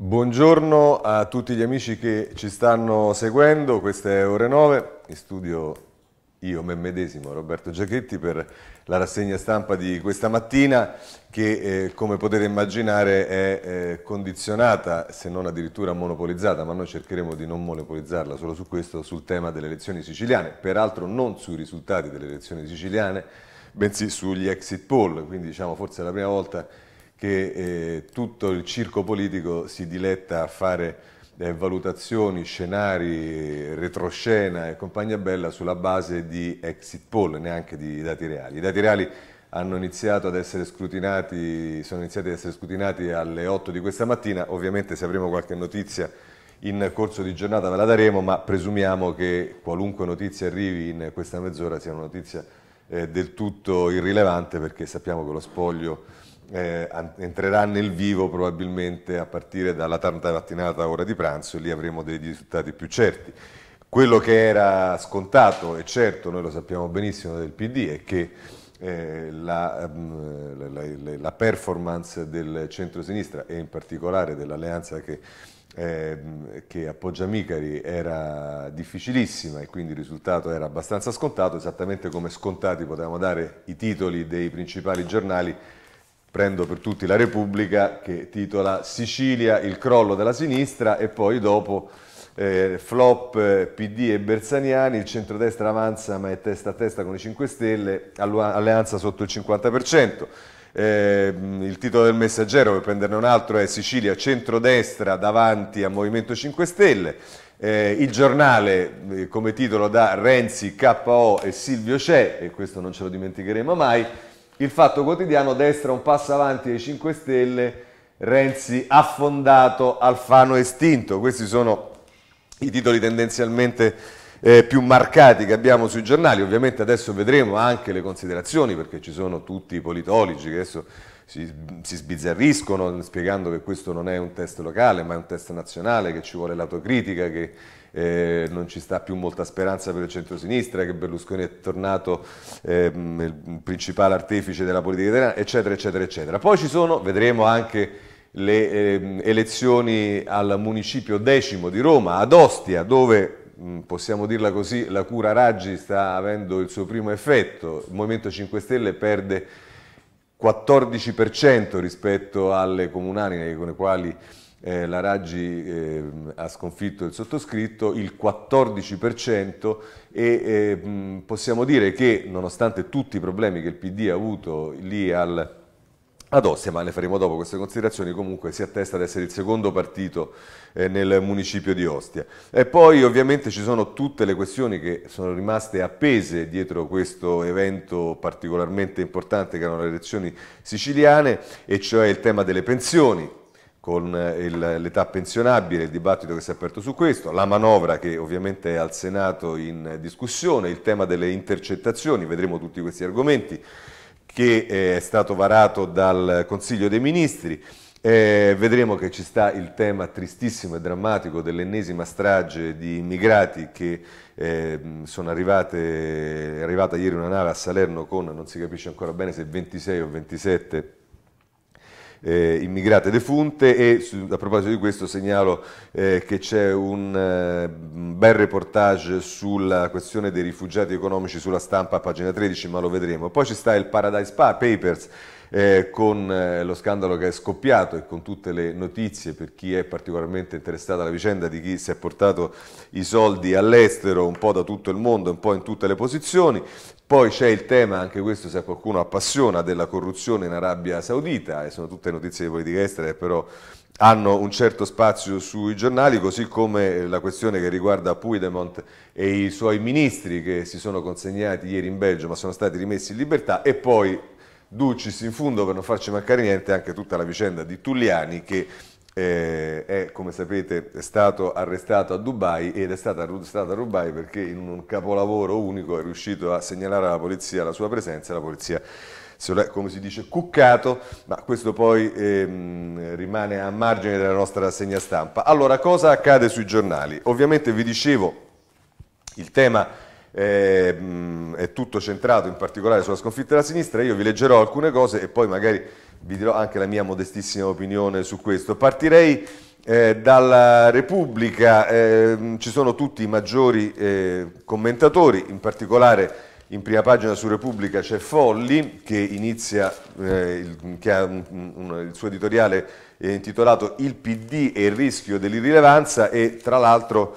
Buongiorno a tutti gli amici che ci stanno seguendo, queste ore 9, in studio io, me medesimo, Roberto Giachetti per la rassegna stampa di questa mattina che eh, come potete immaginare è eh, condizionata se non addirittura monopolizzata, ma noi cercheremo di non monopolizzarla solo su questo, sul tema delle elezioni siciliane, peraltro non sui risultati delle elezioni siciliane, bensì sugli exit poll, quindi diciamo forse è la prima volta che eh, tutto il circo politico si diletta a fare eh, valutazioni, scenari, retroscena e compagnia bella sulla base di exit poll, neanche di dati reali. I dati reali hanno iniziato ad essere scrutinati, sono iniziati ad essere scrutinati alle 8 di questa mattina, ovviamente se avremo qualche notizia in corso di giornata ve la daremo, ma presumiamo che qualunque notizia arrivi in questa mezz'ora sia una notizia eh, del tutto irrilevante perché sappiamo che lo spoglio eh, entrerà nel vivo probabilmente a partire dalla tarda mattinata ora di pranzo e lì avremo dei risultati più certi. Quello che era scontato e certo, noi lo sappiamo benissimo del PD, è che eh, la, mh, ehm, la, la, la, performance del centro-sinistra e in particolare dell'alleanza che, eh, che appoggia Micari era difficilissima e quindi il risultato era abbastanza scontato, esattamente come scontati potevamo dare i titoli dei principali giornali prendo per tutti la Repubblica che titola Sicilia il crollo della sinistra e poi dopo eh, flop eh, PD e Bersaniani, il centrodestra avanza ma è testa a testa con i 5 Stelle, alleanza sotto il 50%. Eh, il titolo del messaggero, per prenderne un altro, è Sicilia centrodestra davanti a Movimento 5 Stelle. Eh, il giornale eh, come titolo da Renzi, KO e Silvio C'è, e questo non ce lo dimenticheremo mai, il fatto quotidiano destra un passo avanti ai 5 Stelle, Renzi affondato, Alfano estinto. Questi sono i titoli tendenzialmente eh, più marcati che abbiamo sui giornali. Ovviamente adesso vedremo anche le considerazioni perché ci sono tutti i politologi che adesso si, si sbizzarriscono spiegando che questo non è un test locale ma è un test nazionale, che ci vuole l'autocritica, che eh, non ci sta più molta speranza per il centrosinistra, che Berlusconi è tornato eh, il principale artefice della politica italiana, eccetera, eccetera, eccetera. Poi ci sono, vedremo anche le eh, elezioni al municipio decimo di Roma, ad Ostia, dove mm, possiamo dirla così, la cura Raggi sta avendo il suo primo effetto, il Movimento 5 Stelle perde 14% rispetto alle comunali con le quali eh, la Raggi eh, ha sconfitto il sottoscritto il 14% e eh, possiamo dire che nonostante tutti i problemi che il PD ha avuto lì al, ad Ostia, ma ne faremo dopo queste considerazioni, comunque si attesta ad essere il secondo partito eh, nel municipio di Ostia. E poi ovviamente ci sono tutte le questioni che sono rimaste appese dietro questo evento particolarmente importante che erano le elezioni siciliane, e cioè il tema delle pensioni, con eh, l'età pensionabile, il dibattito che si è aperto su questo, la manovra che ovviamente è al Senato in discussione, il tema delle intercettazioni, vedremo tutti questi argomenti, che eh, è stato varato dal Consiglio dei Ministri. Eh, vedremo che ci sta il tema tristissimo e drammatico dell'ennesima strage di immigrati che eh, arrivate, è arrivata ieri una nave a Salerno con, non si capisce ancora bene se 26 o 27 eh, immigrate defunte e su, a proposito di questo segnalo eh, che c'è un eh, bel reportage sulla questione dei rifugiati economici sulla stampa a pagina 13 ma lo vedremo. Poi ci sta il Paradise Papers eh, con eh, lo scandalo che è scoppiato e con tutte le notizie per chi è particolarmente interessato alla vicenda di chi si è portato i soldi all'estero un po' da tutto il mondo, un po' in tutte le posizioni. Poi c'è il tema, anche questo se qualcuno appassiona, della corruzione in Arabia Saudita, e sono tutte notizie di politica estera, che però hanno un certo spazio sui giornali, così come la questione che riguarda Puigdemont e i suoi ministri che si sono consegnati ieri in Belgio ma sono stati rimessi in libertà e poi Dulcis in fondo per non farci mancare niente anche tutta la vicenda di Tulliani che eh, è, come sapete, è stato arrestato a Dubai ed è stato arrestato a Dubai perché in un capolavoro unico è riuscito a segnalare alla polizia la sua presenza la polizia se lo è, come si dice, cuccato, ma questo poi ehm, rimane a margine della nostra segna stampa. Allora, cosa accade sui giornali? Ovviamente vi dicevo, il tema eh, è tutto centrato in particolare sulla sconfitta della sinistra, io vi leggerò alcune cose e poi magari vi dirò anche la mia modestissima opinione su questo. Partirei eh, dalla Repubblica, eh, ci sono tutti i maggiori eh, commentatori, in particolare in prima pagina su Repubblica c'è Folli che inizia, eh, il, che ha un, un, il suo editoriale intitolato Il PD e il rischio dell'irrilevanza e tra l'altro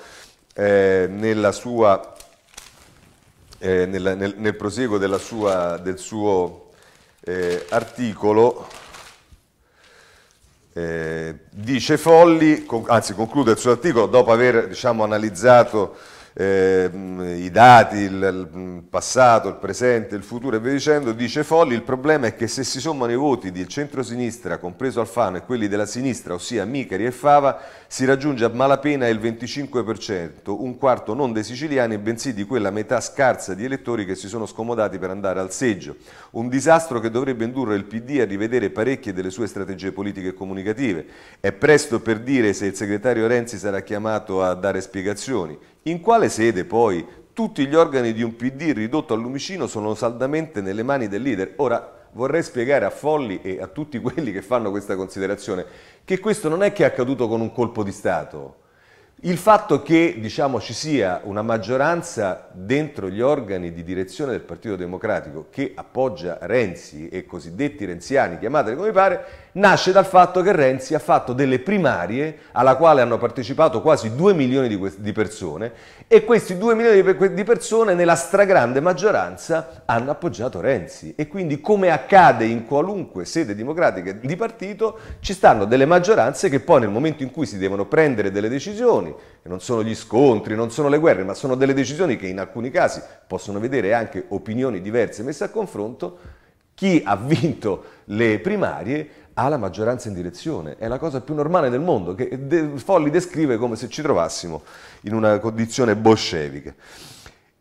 nella sua eh, nel, nel, nel, proseguo sua, del suo eh, articolo eh, dice Folli, con, anzi conclude il suo articolo dopo aver diciamo, analizzato eh, i dati, il, il, passato, il presente, il futuro e via dicendo, dice Folli il problema è che se si sommano i voti del centro-sinistra, compreso Alfano, e quelli della sinistra, ossia Micari e Fava, si raggiunge a malapena il 25%, un quarto non dei siciliani, bensì di quella metà scarsa di elettori che si sono scomodati per andare al seggio. Un disastro che dovrebbe indurre il PD a rivedere parecchie delle sue strategie politiche e comunicative. È presto per dire se il segretario Renzi sarà chiamato a dare spiegazioni. In quale sede poi tutti gli organi di un PD ridotto al lumicino sono saldamente nelle mani del leader? Ora, vorrei spiegare a Folli e a tutti quelli che fanno questa considerazione che questo non è che è accaduto con un colpo di Stato. Il fatto che diciamo, ci sia una maggioranza dentro gli organi di direzione del Partito Democratico che appoggia Renzi e cosiddetti renziani, chiamateli come pare, nasce dal fatto che Renzi ha fatto delle primarie alla quale hanno partecipato quasi 2 milioni di, di persone e questi 2 milioni di, di persone nella stragrande maggioranza hanno appoggiato Renzi e quindi come accade in qualunque sede democratica di partito ci stanno delle maggioranze che poi nel momento in cui si devono prendere delle decisioni, che non sono gli scontri, non sono le guerre, ma sono delle decisioni che in alcuni casi possono vedere anche opinioni diverse messe a confronto, chi ha vinto le primarie ha la maggioranza in direzione. È la cosa più normale del mondo, che De Folli descrive come se ci trovassimo in una condizione bolscevica.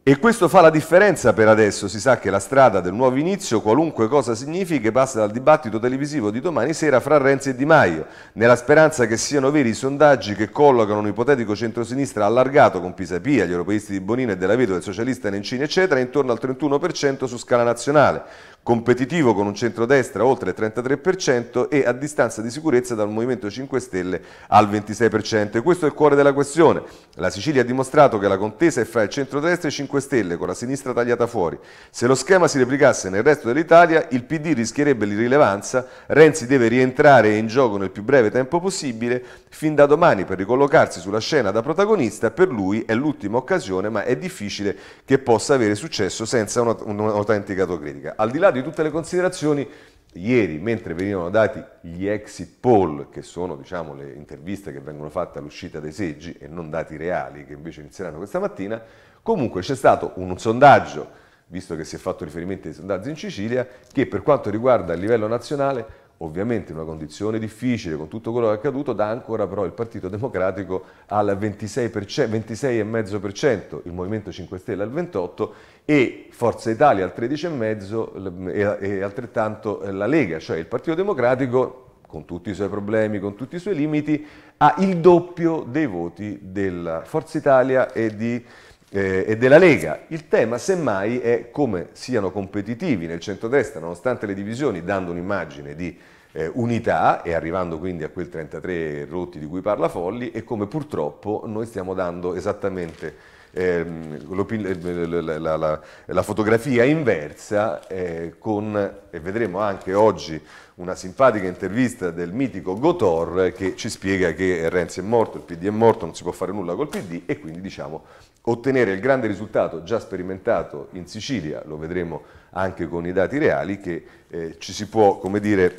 E questo fa la differenza per adesso, si sa che la strada del nuovo inizio, qualunque cosa significhi, passa dal dibattito televisivo di domani sera fra Renzi e Di Maio, nella speranza che siano veri i sondaggi che collocano un ipotetico centrosinistra allargato con Pisapia, gli europeisti di Bonino e della Vedova, il socialista Nencini, eccetera, intorno al 31% su scala nazionale, competitivo con un centrodestra oltre il 33% e a distanza di sicurezza dal Movimento 5 Stelle al 26%. E questo è il cuore della questione. La Sicilia ha dimostrato che la contesa è fra il centrodestra e 5 Stelle, con la sinistra tagliata fuori. Se lo schema si replicasse nel resto dell'Italia, il PD rischierebbe l'irrilevanza, Renzi deve rientrare in gioco nel più breve tempo possibile, fin da domani per ricollocarsi sulla scena da protagonista, per lui è l'ultima occasione, ma è difficile che possa avere successo senza un'autentica autocritica. Al di là di di tutte le considerazioni, ieri mentre venivano dati gli exit poll, che sono diciamo, le interviste che vengono fatte all'uscita dei seggi e non dati reali che invece inizieranno questa mattina, comunque c'è stato un sondaggio, visto che si è fatto riferimento ai sondaggi in Sicilia, che per quanto riguarda il livello nazionale ovviamente in una condizione difficile con tutto quello che è accaduto, dà ancora però il Partito Democratico al 26,5%, il Movimento 5 Stelle al 28% e Forza Italia al 13,5% e, e altrettanto eh, la Lega, cioè il Partito Democratico con tutti i suoi problemi, con tutti i suoi limiti, ha il doppio dei voti della Forza Italia e di eh, e della Lega. Il tema semmai è come siano competitivi nel centrodestra, nonostante le divisioni, dando un'immagine di eh, unità e arrivando quindi a quel 33 rotti di cui parla Folli e come purtroppo noi stiamo dando esattamente ehm, eh, la, la, la, fotografia inversa eh, con, e vedremo anche oggi una simpatica intervista del mitico Gotor eh, che ci spiega che Renzi è morto, il PD è morto, non si può fare nulla col PD e quindi diciamo ottenere il grande risultato già sperimentato in Sicilia, lo vedremo anche con i dati reali, che eh, ci si può, come dire,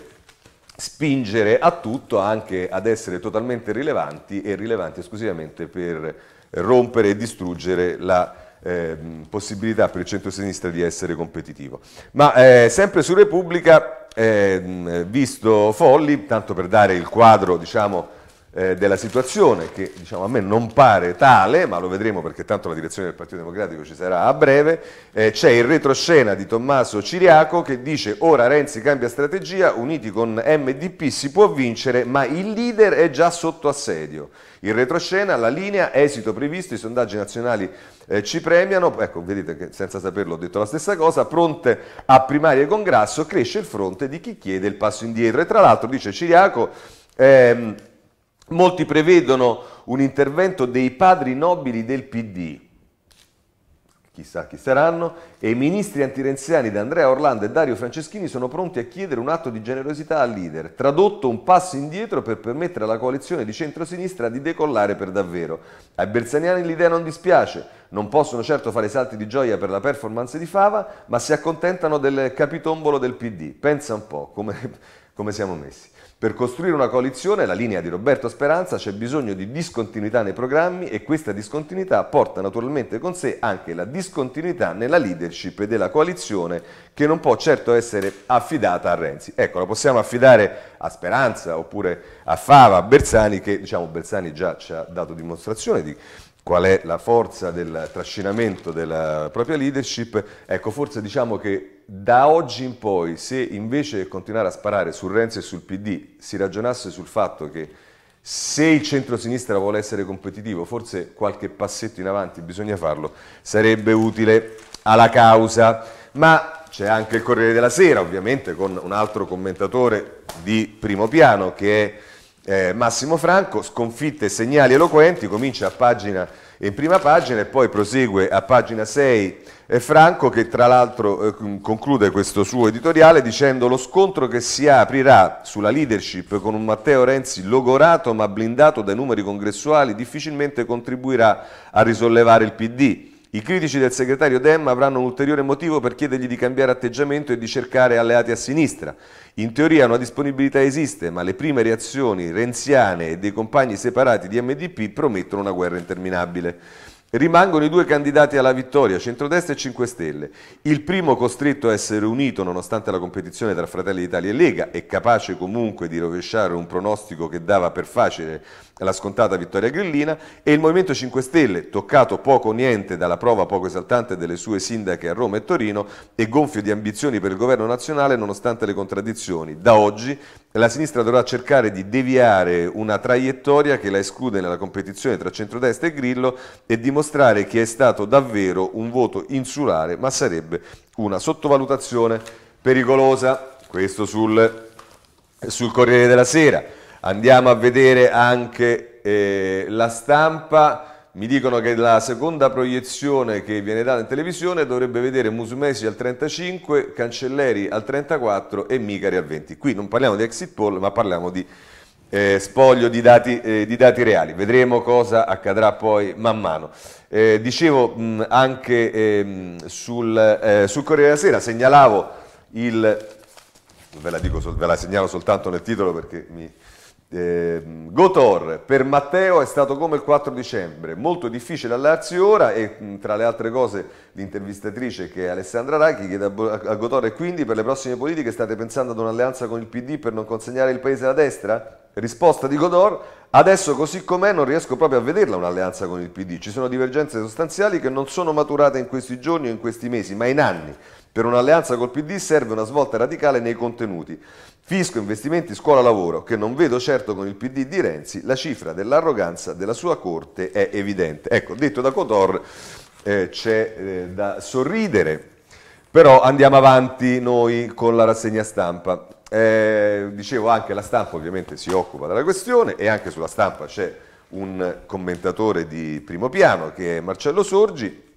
spingere a tutto, anche ad essere totalmente rilevanti e rilevanti esclusivamente per rompere e distruggere la eh, possibilità per il centro-sinistra di essere competitivo. Ma eh, sempre su Repubblica, ehm, visto Folli, tanto per dare il quadro, diciamo, eh, della situazione che diciamo, a me non pare tale, ma lo vedremo perché tanto la direzione del Partito Democratico ci sarà a breve, eh, c'è il retroscena di Tommaso Ciriaco che dice ora Renzi cambia strategia, uniti con MDP si può vincere, ma il leader è già sotto assedio. In retroscena la linea, esito previsto, i sondaggi nazionali eh, ci premiano, ecco vedete che senza saperlo ho detto la stessa cosa, pronte a primarie con Grasso cresce il fronte di chi chiede il passo indietro e tra l'altro dice Ciriaco... Ehm, Molti prevedono un intervento dei padri nobili del PD, chissà chi saranno, e i ministri antirenziani di Andrea Orlando e Dario Franceschini sono pronti a chiedere un atto di generosità al leader, tradotto un passo indietro per permettere alla coalizione di centrosinistra di decollare per davvero. Ai bersaniani l'idea non dispiace, non possono certo fare salti di gioia per la performance di Fava, ma si accontentano del capitombolo del PD. Pensa un po' come, come siamo messi. Per costruire una coalizione, la linea di Roberto Speranza, c'è bisogno di discontinuità nei programmi e questa discontinuità porta naturalmente con sé anche la discontinuità nella leadership della coalizione che non può certo essere affidata a Renzi. Ecco, la possiamo affidare a Speranza oppure a Fava, a Bersani, che diciamo Bersani già ci ha dato dimostrazione di qual è la forza del trascinamento della propria leadership. Ecco, forse diciamo che da oggi in poi, se invece che continuare a sparare su Renzi e sul PD, si ragionasse sul fatto che se il centro-sinistra vuole essere competitivo, forse qualche passetto in avanti bisogna farlo, sarebbe utile alla causa. Ma c'è anche il Corriere della Sera, ovviamente, con un altro commentatore di primo piano che è eh, Massimo Franco, sconfitte segnali eloquenti, comincia a pagina in prima pagina e poi prosegue a pagina 6 eh, Franco che tra l'altro eh, conclude questo suo editoriale dicendo lo scontro che si aprirà sulla leadership con un Matteo Renzi logorato ma blindato dai numeri congressuali difficilmente contribuirà a risollevare il PD. I critici del segretario Dem avranno un ulteriore motivo per chiedergli di cambiare atteggiamento e di cercare alleati a sinistra. In teoria una disponibilità esiste, ma le prime reazioni renziane e dei compagni separati di MDP promettono una guerra interminabile. Rimangono i due candidati alla vittoria, centrodestra e 5 Stelle. Il primo costretto a essere unito nonostante la competizione tra Fratelli d'Italia e Lega e capace comunque di rovesciare un pronostico che dava per facile la scontata vittoria grillina e il Movimento 5 Stelle, toccato poco o niente dalla prova poco esaltante delle sue sindache a Roma e Torino e gonfio di ambizioni per il governo nazionale nonostante le contraddizioni. Da oggi la sinistra dovrà cercare di deviare una traiettoria che la esclude nella competizione tra centrodestra e Grillo e dimostrare che è stato davvero un voto insulare, ma sarebbe una sottovalutazione pericolosa. Questo sul, sul Corriere della Sera. Andiamo a vedere anche eh, la stampa. Mi dicono che la seconda proiezione che viene data in televisione dovrebbe vedere Musumesi al 35, Cancelleri al 34 e Micari al 20. Qui non parliamo di exit poll, ma parliamo di eh, spoglio di dati, eh, di dati, reali. Vedremo cosa accadrà poi man mano. Eh, dicevo mh, anche ehm, sul, eh, sul, Corriere della Sera, segnalavo il... Ve la, dico, ve la segnalo soltanto nel titolo perché mi, eh, Gotor per Matteo è stato come il 4 dicembre, molto difficile a ora e tra le altre cose l'intervistatrice che è Alessandra Racchi chiede a Gotor e quindi per le prossime politiche state pensando ad un'alleanza con il PD per non consegnare il paese alla destra? Risposta di Godor, adesso così com'è non riesco proprio a vederla un'alleanza con il PD, ci sono divergenze sostanziali che non sono maturate in questi giorni o in questi mesi, ma in anni. Per un'alleanza col PD serve una svolta radicale nei contenuti. Fisco, investimenti, scuola, lavoro, che non vedo certo con il PD di Renzi, la cifra dell'arroganza della sua corte è evidente. Ecco, detto da Cotor eh, c'è eh, da sorridere, però andiamo avanti noi con la rassegna stampa. Eh, dicevo anche la stampa ovviamente si occupa della questione e anche sulla stampa c'è un commentatore di primo piano che è Marcello Sorgi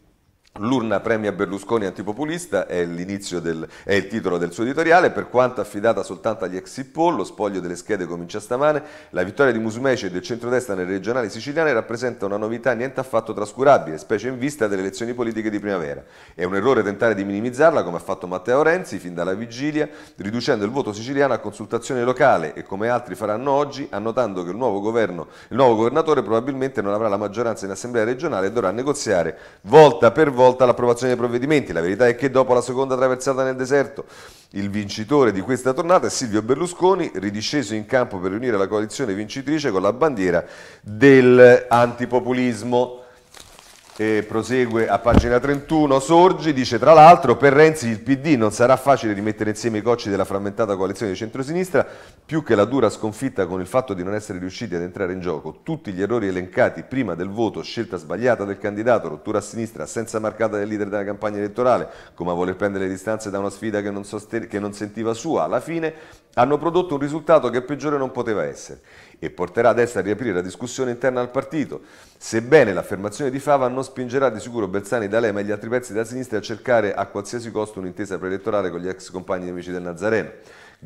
L'urna premia Berlusconi antipopulista è, del, è, il titolo del suo editoriale, per quanto affidata soltanto agli ex poll, lo spoglio delle schede comincia stamane, la vittoria di Musumeci e del centrodestra nelle regionali siciliane rappresenta una novità niente affatto trascurabile, specie in vista delle elezioni politiche di primavera. È un errore tentare di minimizzarla come ha fatto Matteo Renzi fin dalla vigilia, riducendo il voto siciliano a consultazione locale e come altri faranno oggi, annotando che il nuovo, governo, il nuovo governatore probabilmente non avrà la maggioranza in assemblea regionale e dovrà negoziare volta per volta volta l'approvazione dei provvedimenti. La verità è che dopo la seconda traversata nel deserto, il vincitore di questa tornata è Silvio Berlusconi, ridisceso in campo per riunire la coalizione vincitrice con la bandiera dell'antipopulismo. E prosegue a pagina 31 Sorgi dice tra l'altro per Renzi il PD non sarà facile rimettere insieme i cocci della frammentata coalizione di centrosinistra più che la dura sconfitta con il fatto di non essere riusciti ad entrare in gioco tutti gli errori elencati prima del voto scelta sbagliata del candidato rottura a sinistra assenza marcata del leader della campagna elettorale come a voler prendere le distanze da una sfida che non, che non sentiva sua alla fine hanno prodotto un risultato che peggiore non poteva essere che porterà adesso a riaprire la discussione interna al partito. Sebbene l'affermazione di Fava non spingerà di sicuro Bersani, D'Alema e gli altri pezzi della sinistra a cercare a qualsiasi costo un'intesa preelettorale con gli ex compagni e amici del Nazareno.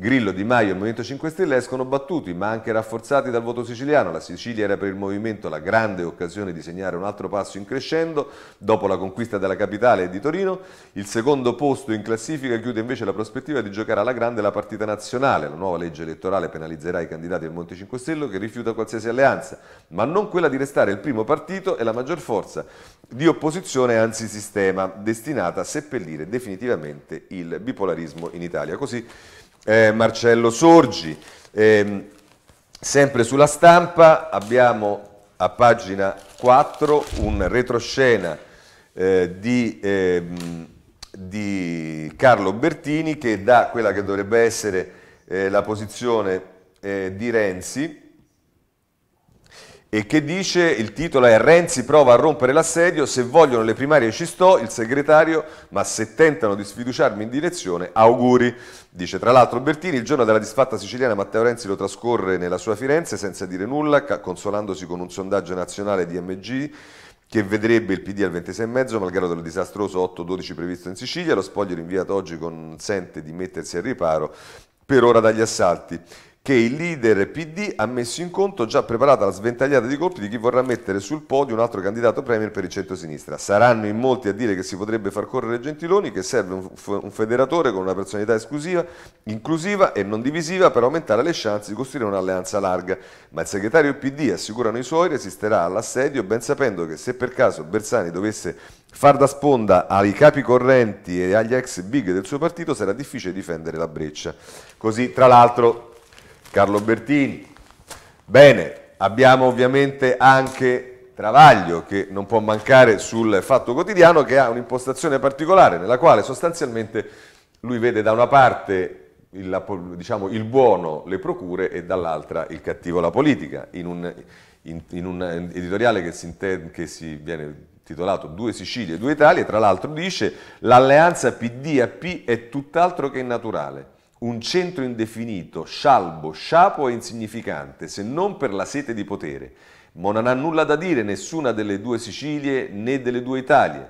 Grillo, Di Maio e Movimento 5 Stelle escono battuti ma anche rafforzati dal voto siciliano. La Sicilia era per il movimento la grande occasione di segnare un altro passo in crescendo dopo la conquista della capitale e di Torino. Il secondo posto in classifica chiude invece la prospettiva di giocare alla grande la partita nazionale. La nuova legge elettorale penalizzerà i candidati del Monte 5 Stelle che rifiuta qualsiasi alleanza, ma non quella di restare il primo partito e la maggior forza di opposizione anzisistema, destinata a seppellire definitivamente il bipolarismo in Italia. Così eh, Marcello Sorgi. Eh, sempre sulla stampa abbiamo a pagina 4 un retroscena eh, di, ehm, di, Carlo Bertini che dà quella che dovrebbe essere eh, la posizione eh, di Renzi e che dice, il titolo è Renzi prova a rompere l'assedio, se vogliono le primarie ci sto, il segretario, ma se tentano di sfiduciarmi in direzione, auguri. Dice tra l'altro Bertini, il giorno della disfatta siciliana Matteo Renzi lo trascorre nella sua Firenze senza dire nulla, consolandosi con un sondaggio nazionale di MG che vedrebbe il PD al 26,5 malgrado il disastroso 8-12 previsto in Sicilia, lo spoglio rinviato oggi consente di mettersi al riparo per ora dagli assalti che il leader PD ha messo in conto già preparata la sventagliata di colpi di chi vorrà mettere sul podio un altro candidato premier per il centro-sinistra. Saranno in molti a dire che si potrebbe far correre Gentiloni, che serve un, federatore con una personalità esclusiva, inclusiva e non divisiva per aumentare le chance di costruire un'alleanza larga. Ma il segretario PD, assicurano i suoi, resisterà all'assedio ben sapendo che se per caso Bersani dovesse far da sponda ai capi correnti e agli ex big del suo partito sarà difficile difendere la breccia. Così, tra l'altro, Carlo Bertini. Bene, abbiamo ovviamente anche Travaglio che non può mancare sul Fatto Quotidiano che ha un'impostazione particolare nella quale sostanzialmente lui vede da una parte il, diciamo, il buono, le procure e dall'altra il cattivo, la politica, in un, in, in un editoriale che si, che si viene titolato Due Sicilie e due Italie, tra l'altro dice l'alleanza PD-AP è tutt'altro che naturale un centro indefinito, scialbo, sciapo e insignificante, se non per la sete di potere. Ma non ha nulla da dire nessuna delle due Sicilie né delle due Italie.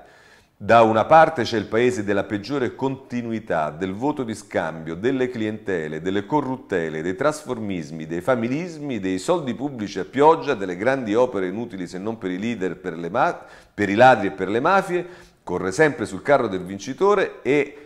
Da una parte c'è il paese della peggiore continuità, del voto di scambio, delle clientele, delle corruttele, dei trasformismi, dei familismi, dei soldi pubblici a pioggia, delle grandi opere inutili se non per i leader, per, per i ladri e per le mafie, corre sempre sul carro del vincitore e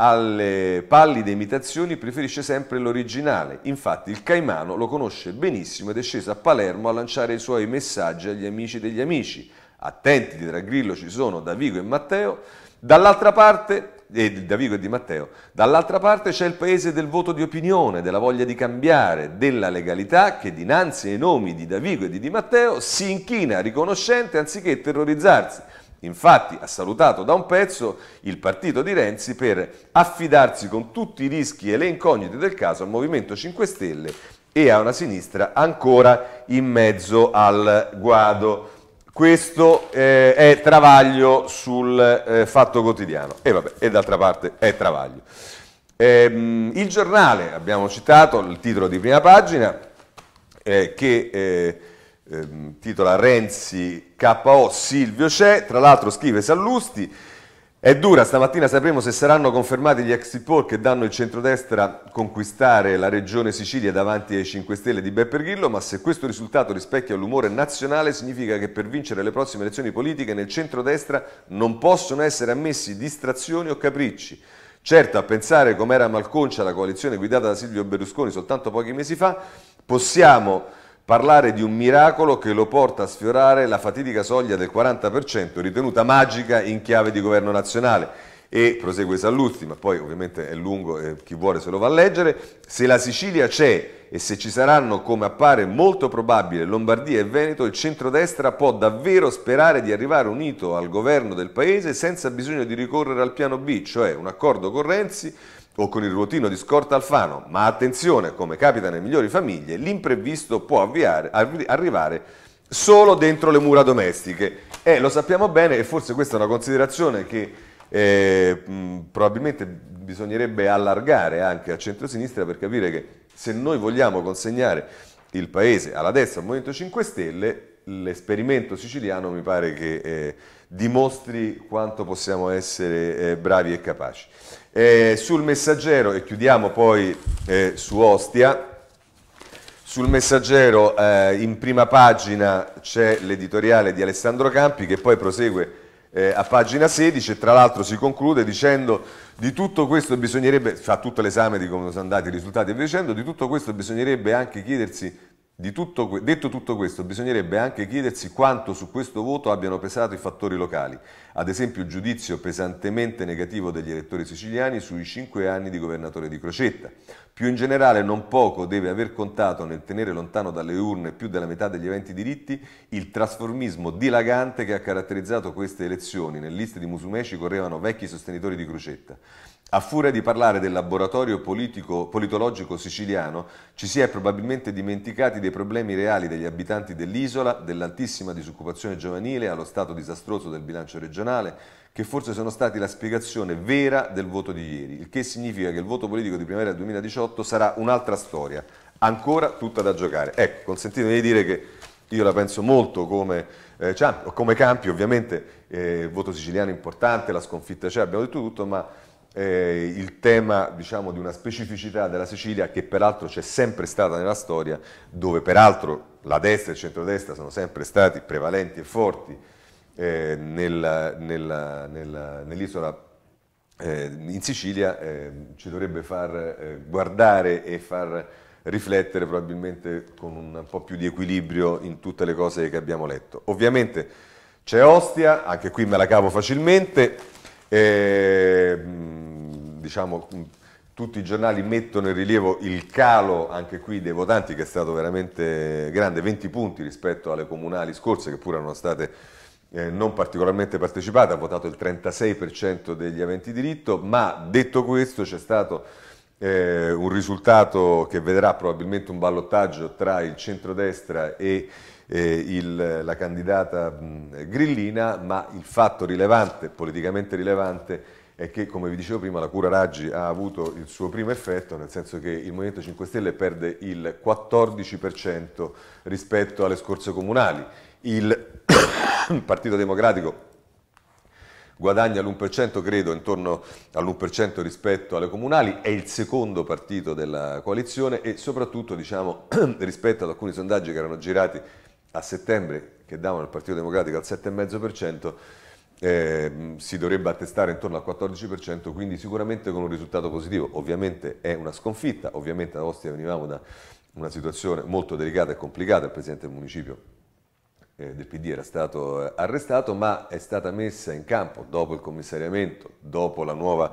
alle pallide imitazioni preferisce sempre l'originale, infatti il Caimano lo conosce benissimo ed è sceso a Palermo a lanciare i suoi messaggi agli amici degli amici. Attenti di tra Grillo ci sono Davigo e Matteo, dall'altra parte eh, Davigo e Di Matteo, dall'altra parte c'è il paese del voto di opinione, della voglia di cambiare, della legalità che dinanzi ai nomi di Davigo e di Di Matteo si inchina riconoscente anziché terrorizzarsi Infatti ha salutato da un pezzo il partito di Renzi per affidarsi con tutti i rischi e le incognite del caso al Movimento 5 Stelle e a una sinistra ancora in mezzo al guado. Questo eh, è Travaglio sul eh, Fatto Quotidiano. E vabbè, e d'altra parte è Travaglio. Ehm, il giornale, abbiamo citato il titolo di prima pagina, eh, che eh, ehm, titola Renzi KO Silvio c'è, tra l'altro scrive Sallusti, è dura, stamattina sapremo se saranno confermati gli exit poll che danno il centrodestra a conquistare la regione Sicilia davanti ai 5 Stelle di Beppe Grillo, ma se questo risultato rispecchia l'umore nazionale significa che per vincere le prossime elezioni politiche nel centrodestra non possono essere ammessi distrazioni o capricci. Certo, a pensare com'era malconcia la coalizione guidata da Silvio Berlusconi soltanto pochi mesi fa, possiamo parlare di un miracolo che lo porta a sfiorare la fatidica soglia del 40% ritenuta magica in chiave di governo nazionale. E prosegue Sallusti, ma poi ovviamente è lungo, eh, chi vuole se lo va a leggere, se la Sicilia c'è e se ci saranno, come appare molto probabile, Lombardia e Veneto, il centrodestra può davvero sperare di arrivare unito al governo del Paese senza bisogno di ricorrere al piano B, cioè un accordo con Renzi o con il ruotino di scorta Alfano, ma attenzione, come capita nelle migliori famiglie, l'imprevisto può avviare, arri arrivare solo dentro le mura domestiche. eh, lo sappiamo bene e forse questa è una considerazione che eh, mh, probabilmente bisognerebbe allargare anche a centrosinistra per capire che se noi vogliamo consegnare il paese alla destra al Movimento 5 Stelle, l'esperimento siciliano mi pare che eh, dimostri quanto possiamo essere eh, bravi e capaci. Eh, sul messaggero, e chiudiamo poi eh, su Ostia, sul messaggero eh, in prima pagina c'è l'editoriale di Alessandro Campi che poi prosegue eh, a pagina 16 e tra l'altro si conclude dicendo di tutto questo bisognerebbe, fa tutto l'esame di come sono andati i risultati e via dicendo, di tutto questo bisognerebbe anche chiedersi tutto, detto tutto questo, bisognerebbe anche chiedersi quanto su questo voto abbiano pesato i fattori locali, ad esempio il giudizio pesantemente negativo degli elettori siciliani sui cinque anni di governatore di Crocetta. Più in generale, non poco deve aver contato nel tenere lontano dalle urne più della metà degli eventi diritti il trasformismo dilagante che ha caratterizzato queste elezioni. Nelle liste di Musumeci correvano vecchi sostenitori di Crocetta. A furia di parlare del laboratorio politico, politologico siciliano, ci si è probabilmente dimenticati dei problemi reali degli abitanti dell'isola, dell'altissima disoccupazione giovanile allo stato disastroso del bilancio regionale, che forse sono stati la spiegazione vera del voto di ieri, il che significa che il voto politico di primavera 2018 sarà un'altra storia, ancora tutta da giocare. Ecco, consentitemi di dire che io la penso molto come, eh, cioè, come Campi, ovviamente eh, voto siciliano è importante, la sconfitta c'è, abbiamo detto tutto, ma eh, il tema diciamo, di una specificità della Sicilia che peraltro c'è sempre stata nella storia, dove peraltro la destra e il centrodestra sono sempre stati prevalenti e forti eh, nell'isola eh, in Sicilia, eh, ci dovrebbe far eh, guardare e far riflettere probabilmente con un po' più di equilibrio in tutte le cose che abbiamo letto. Ovviamente c'è Ostia, anche qui me la cavo facilmente. Eh, diciamo, mm, tutti i giornali mettono in rilievo il calo anche qui dei votanti che è stato veramente grande, 20 punti rispetto alle comunali scorse che pure erano state eh, non particolarmente partecipate, ha votato il 36% degli aventi diritto, ma detto questo c'è stato eh, un risultato che vedrà probabilmente un ballottaggio tra il centrodestra e eh, il, la candidata mh, mm, grillina, ma il fatto rilevante, politicamente rilevante, è è che, come vi dicevo prima, la cura Raggi ha avuto il suo primo effetto, nel senso che il Movimento 5 Stelle perde il 14% rispetto alle scorse comunali, il Partito Democratico guadagna l'1%, credo, intorno all'1% rispetto alle comunali, è il secondo partito della coalizione e soprattutto, diciamo, rispetto ad alcuni sondaggi che erano girati a settembre, che davano il Partito Democratico al 7,5%, eh, si dovrebbe attestare intorno al 14%, quindi sicuramente con un risultato positivo. Ovviamente è una sconfitta, ovviamente ad Ostia venivamo da una situazione molto delicata e complicata, il presidente del municipio eh, del PD era stato eh, arrestato, ma è stata messa in campo dopo il commissariamento, dopo la nuova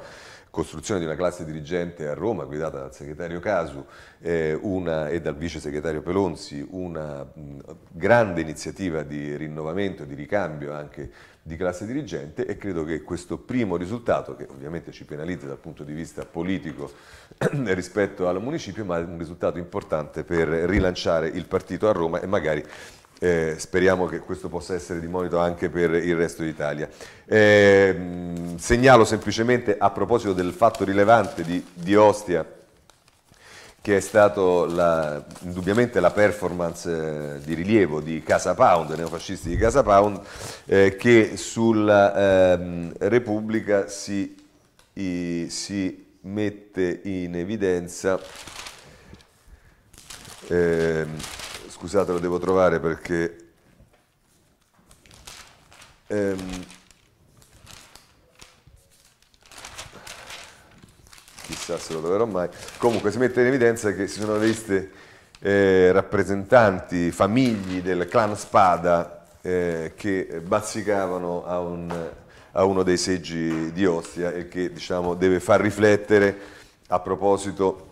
costruzione di una classe dirigente a Roma guidata dal segretario Casu eh, una, e dal vice segretario Pelonzi, una mh, grande iniziativa di rinnovamento, di ricambio anche di classe dirigente e credo che questo primo risultato, che ovviamente ci penalizza dal punto di vista politico rispetto al municipio, ma è un risultato importante per rilanciare il partito a Roma e magari eh, speriamo che questo possa essere di monito anche per il resto d'Italia. Eh, segnalo semplicemente a proposito del fatto rilevante di, di Ostia, che è stato la, indubbiamente la performance eh, di rilievo di Casa Pound, neofascisti di Casa Pound, eh, che sulla ehm, Repubblica si, i, si mette in evidenza... Ehm, Scusate, lo devo trovare perché... Ehm, chissà se lo troverò mai. Comunque si mette in evidenza che si sono viste eh, rappresentanti, famigli del clan Spada eh, che bazzicavano a, un, a, uno dei seggi di Ostia e che diciamo, deve far riflettere a proposito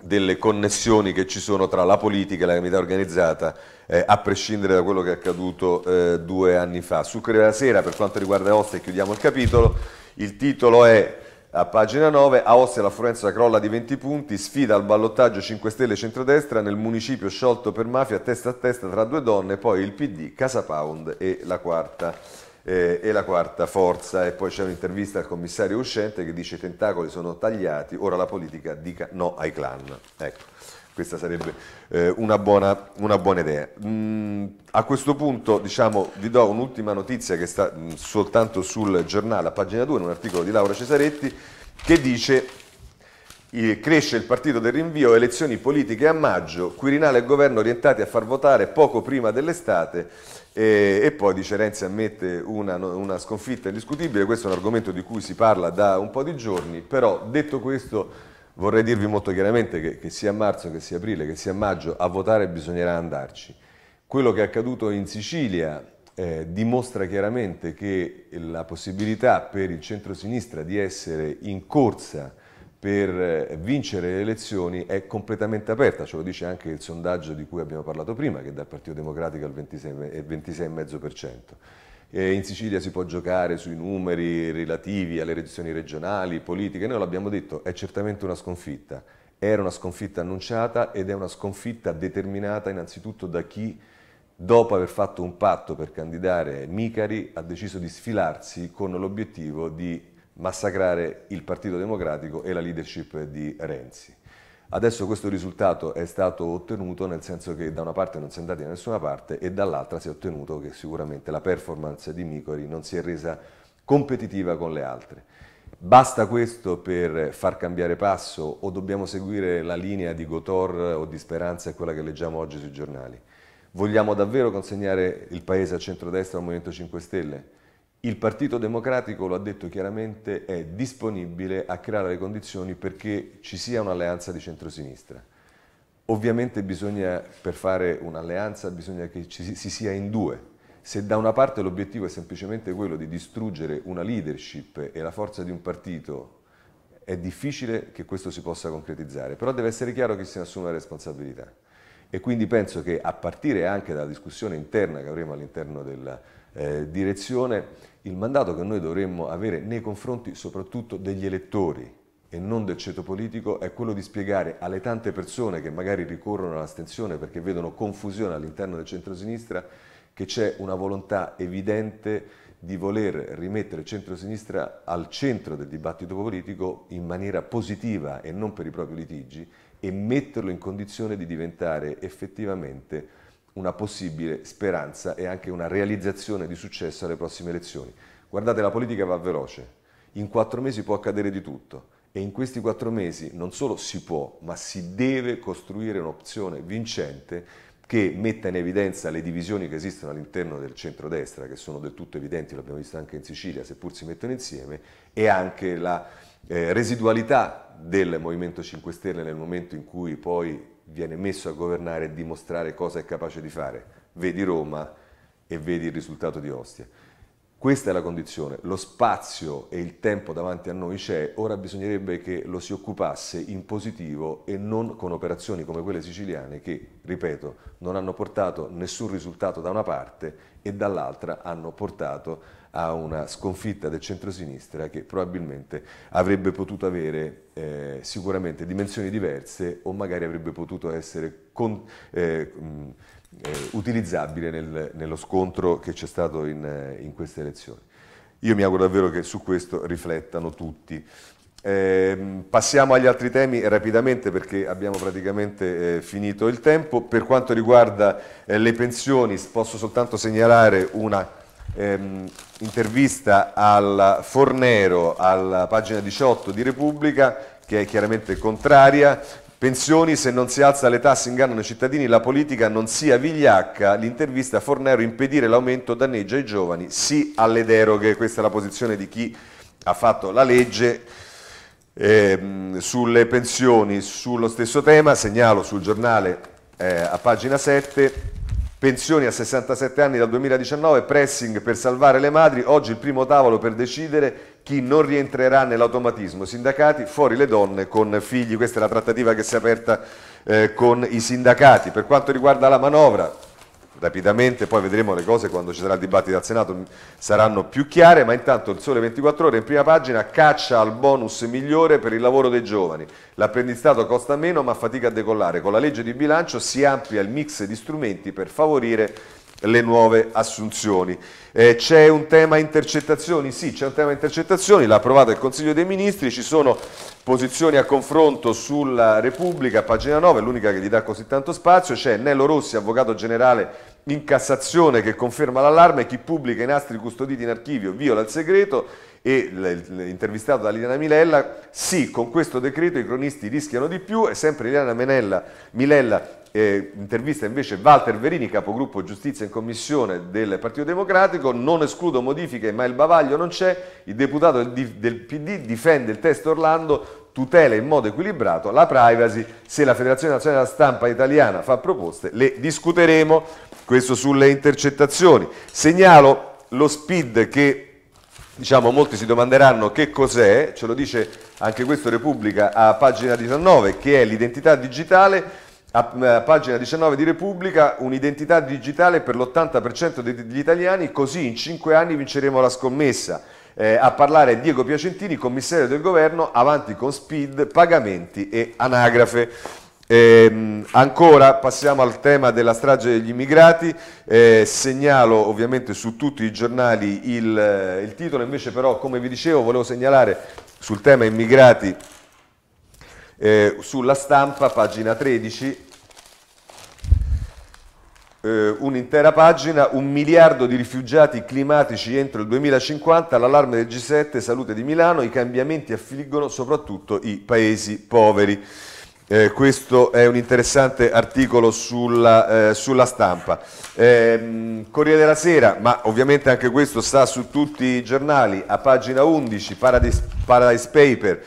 delle connessioni che ci sono tra la politica e la criminalità organizzata, eh, a prescindere da quello che è accaduto eh, due anni fa. Su Corriere della Sera, per quanto riguarda Ostia, chiudiamo il capitolo, il titolo è a pagina 9, a Ostia l'affluenza crolla di 20 punti, sfida al ballottaggio 5 Stelle centrodestra nel municipio sciolto per mafia testa a testa tra due donne, poi il PD, Casa Pound e la quarta eh, e la quarta forza e poi c'è un'intervista al commissario uscente che dice i tentacoli sono tagliati, ora la politica dica no ai clan. Ecco, questa sarebbe eh, una, buona, una, buona, idea. Mm, a questo punto diciamo, vi do un'ultima notizia che sta mh, mm, soltanto sul giornale, a pagina 2, in un articolo di Laura Cesaretti, che dice cresce il partito del rinvio, elezioni politiche a maggio, Quirinale e governo orientati a far votare poco prima dell'estate e, e, poi dice Renzi ammette una, una, sconfitta indiscutibile, questo è un argomento di cui si parla da un po' di giorni, però detto questo vorrei dirvi molto chiaramente che, che sia marzo, che sia aprile, che sia maggio, a votare bisognerà andarci. Quello che è accaduto in Sicilia eh, dimostra chiaramente che la possibilità per il centro-sinistra di essere in corsa per eh, vincere le elezioni è completamente aperta, ce lo dice anche il sondaggio di cui abbiamo parlato prima, che dal Partito Democratico al 26,5%. 26 in Sicilia si può giocare sui numeri relativi alle elezioni regionali, politiche, noi l'abbiamo detto, è certamente una sconfitta, era una sconfitta annunciata ed è una sconfitta determinata innanzitutto da chi dopo aver fatto un patto per candidare Micari, ha deciso di sfilarsi con l'obiettivo di massacrare il Partito Democratico e la leadership di Renzi. Adesso questo risultato è stato ottenuto nel senso che da una parte non si è andati da nessuna parte e dall'altra si è ottenuto che sicuramente la performance di Micori non si è resa competitiva con le altre. Basta questo per far cambiare passo o dobbiamo seguire la linea di Gotor o di Speranza e quella che leggiamo oggi sui giornali? Vogliamo davvero consegnare il Paese a centrodestra al Movimento 5 Stelle? Il Partito Democratico, lo ha detto chiaramente, è disponibile a creare le condizioni perché ci sia un'alleanza di centrosinistra. Ovviamente bisogna, per fare un'alleanza bisogna che ci, si sia in due. Se da una parte l'obiettivo è semplicemente quello di distruggere una leadership e la forza di un partito, è difficile che questo si possa concretizzare, però deve essere chiaro che si assuma la responsabilità. E quindi penso che a partire anche dalla discussione interna che avremo all'interno della eh, direzione, il mandato che noi dovremmo avere nei confronti soprattutto degli elettori e non del ceto politico è quello di spiegare alle tante persone che magari ricorrono all'astensione perché vedono confusione all'interno del centrosinistra che c'è una volontà evidente di voler rimettere il centrosinistra al centro del dibattito politico in maniera positiva e non per i propri litigi e metterlo in condizione di diventare effettivamente un una possibile speranza e anche una realizzazione di successo alle prossime elezioni. Guardate, la politica va veloce, in quattro mesi può accadere di tutto e in questi quattro mesi non solo si può, ma si deve costruire un'opzione vincente che metta in evidenza le divisioni che esistono all'interno del centrodestra, che sono del tutto evidenti, l'abbiamo visto anche in Sicilia, seppur si mettono insieme, e anche la eh, residualità del Movimento 5 Stelle nel momento in cui poi viene messo a governare e dimostrare cosa è capace di fare. Vedi Roma e vedi il risultato di Ostia. Questa è la condizione, lo spazio e il tempo davanti a noi c'è, ora bisognerebbe che lo si occupasse in positivo e non con operazioni come quelle siciliane che, ripeto, non hanno portato nessun risultato da una parte e dall'altra hanno portato a una sconfitta del centrosinistra che probabilmente avrebbe potuto avere eh, sicuramente dimensioni diverse o magari avrebbe potuto essere... Con, eh, mh, eh, utilizzabile nel, nello scontro che c'è stato in, eh, in, queste elezioni. Io mi auguro davvero che su questo riflettano tutti. Eh, passiamo agli altri temi rapidamente perché abbiamo praticamente eh, finito il tempo. Per quanto riguarda eh, le pensioni posso soltanto segnalare una ehm, intervista alla Fornero alla pagina 18 di Repubblica che è chiaramente contraria, Pensioni, se non si alza le tasse ingannano i cittadini, la politica non sia vigliacca, l'intervista a Fornero impedire l'aumento danneggia i giovani, sì alle deroghe, questa è la posizione di chi ha fatto la legge eh, sulle pensioni, sullo stesso tema, segnalo sul giornale eh, a pagina 7 Pensioni a 67 anni dal 2019, pressing per salvare le madri, oggi il primo tavolo per decidere chi non rientrerà nell'automatismo. Sindacati, fuori le donne con figli, questa è la trattativa che si è aperta eh, con i sindacati. Per quanto riguarda la manovra, rapidamente, poi vedremo le cose quando ci sarà il dibattito al Senato saranno più chiare, ma intanto il Sole 24 Ore in prima pagina caccia al bonus migliore per il lavoro dei giovani. L'apprendistato costa meno ma fatica a decollare. Con la legge di bilancio si amplia il mix di strumenti per favorire le nuove assunzioni. Eh, c'è un tema intercettazioni? Sì, c'è un tema intercettazioni, l'ha approvato il Consiglio dei Ministri, ci sono posizioni a confronto sulla Repubblica, pagina 9, l'unica che gli dà così tanto spazio, c'è Nello Rossi, avvocato generale in Cassazione che conferma l'allarme, chi pubblica i nastri custoditi in archivio viola il segreto e intervistato da Liliana Milella, sì, con questo decreto i cronisti rischiano di più e sempre Liliana Menella, Milella eh, intervista invece Walter Verini, capogruppo giustizia in commissione del Partito Democratico, non escludo modifiche ma il bavaglio non c'è, il deputato del, del PD difende il testo Orlando, tutela in modo equilibrato la privacy, se la Federazione Nazionale della Stampa Italiana fa proposte le discuteremo, questo sulle intercettazioni. Segnalo lo SPID che diciamo molti si domanderanno che cos'è, ce lo dice anche questo Repubblica a pagina 19, che è l'identità digitale a eh, pagina 19 di Repubblica, un'identità digitale per l'80% degli italiani, così in 5 anni vinceremo la scommessa. Eh, a parlare Diego Piacentini, commissario del governo, avanti con speed, pagamenti e anagrafe. Eh, ancora passiamo al tema della strage degli immigrati, eh, segnalo ovviamente su tutti i giornali il, eh, il titolo, invece però come vi dicevo volevo segnalare sul tema immigrati eh, sulla stampa, pagina 13, eh, un'intera pagina, un miliardo di rifugiati climatici entro il 2050, l'allarme del G7, salute di Milano, i cambiamenti affliggono soprattutto i paesi poveri. Eh, questo è un interessante articolo sulla, eh, sulla stampa. Eh, Corriere della Sera, ma ovviamente anche questo sta su tutti i giornali, a pagina 11, Paradise, Paradise Paper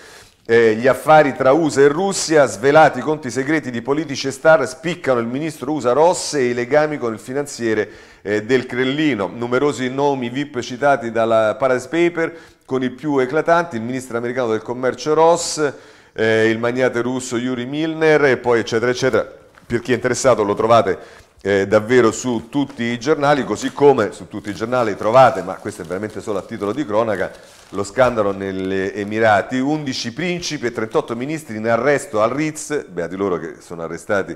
eh, gli affari tra USA e Russia, svelati i conti segreti di politici e star, spiccano il ministro USA Rosse e i legami con il finanziere eh, del Crellino. Numerosi nomi VIP citati dalla Paradise Paper, con i più eclatanti il ministro americano del commercio Ross, eh, il magnate russo Yuri Milner e poi eccetera eccetera. Per chi è interessato lo trovate eh, davvero su tutti i giornali, così come su tutti i giornali trovate, ma questo è veramente solo a titolo di cronaca, lo scandalo negli Emirati, 11 principi e 38 ministri in arresto al Ritz, beati loro che sono arrestati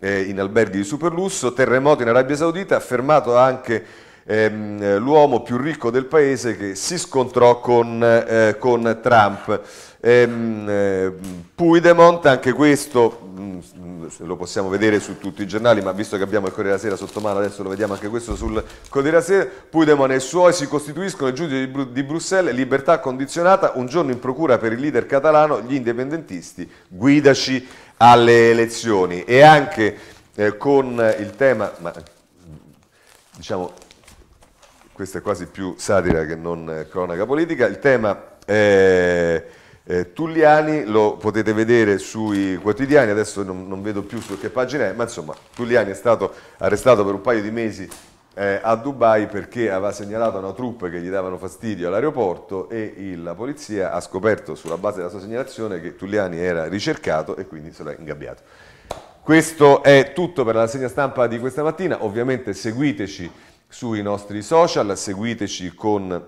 eh, in alberghi di superlusso, terremoto in Arabia Saudita, fermato anche ehm, l'uomo più ricco del paese che si scontrò con, eh, con Trump. Ehm, eh, Puidemont, anche questo mh, mm, lo possiamo vedere su tutti i giornali, ma visto che abbiamo il Corriere della Sera sotto mano, adesso lo vediamo anche questo sul Corriere della Sera. Puigdemont e i suoi si costituiscono il giudice di, Bru di Bruxelles, libertà condizionata, un giorno in procura per il leader catalano, gli indipendentisti, guidaci alle elezioni. E anche eh, con il tema, ma, diciamo, questa è quasi più satira che non eh, cronaca politica, il tema è... Eh, Tulliani lo potete vedere sui quotidiani, adesso non, non, vedo più su che pagina è, ma insomma Tulliani è stato arrestato per un paio di mesi eh, a Dubai perché aveva segnalato a una troupe che gli davano fastidio all'aeroporto e il, la polizia ha scoperto sulla base della sua segnalazione che Tulliani era ricercato e quindi se l'ha ingabbiato. Questo è tutto per la segna stampa di questa mattina, ovviamente seguiteci sui nostri social, seguiteci con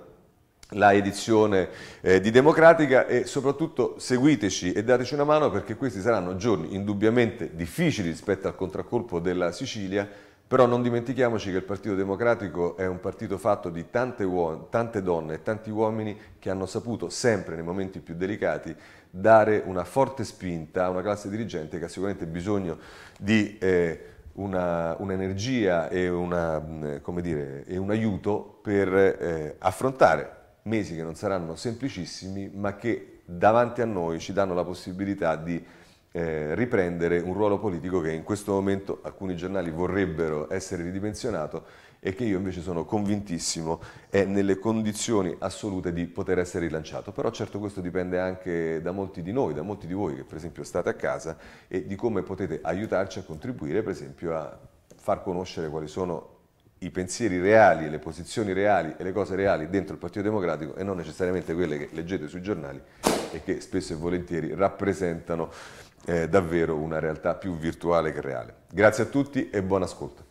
la edizione eh, di Democratica e soprattutto seguiteci e dateci una mano perché questi saranno giorni indubbiamente difficili rispetto al contraccolpo della Sicilia, però non dimentichiamoci che il Partito Democratico è un partito fatto di tante, tante donne e tanti uomini che hanno saputo sempre nei momenti più delicati dare una forte spinta a una classe dirigente che ha sicuramente bisogno di... Eh, una, un'energia e, una, dire, e, un aiuto per eh, affrontare mesi che non saranno semplicissimi, ma che davanti a noi ci danno la possibilità di eh, riprendere un ruolo politico che in questo momento alcuni giornali vorrebbero essere ridimensionato, e che io invece sono convintissimo è nelle condizioni assolute di poter essere rilanciato. Però certo questo dipende anche da molti di noi, da molti di voi che per esempio state a casa e di come potete aiutarci a contribuire per esempio a far conoscere quali sono i pensieri reali, le posizioni reali e le cose reali dentro il Partito Democratico e non necessariamente quelle che leggete sui giornali e che spesso e volentieri rappresentano eh, davvero una realtà più virtuale che reale. Grazie a tutti e buon ascolto.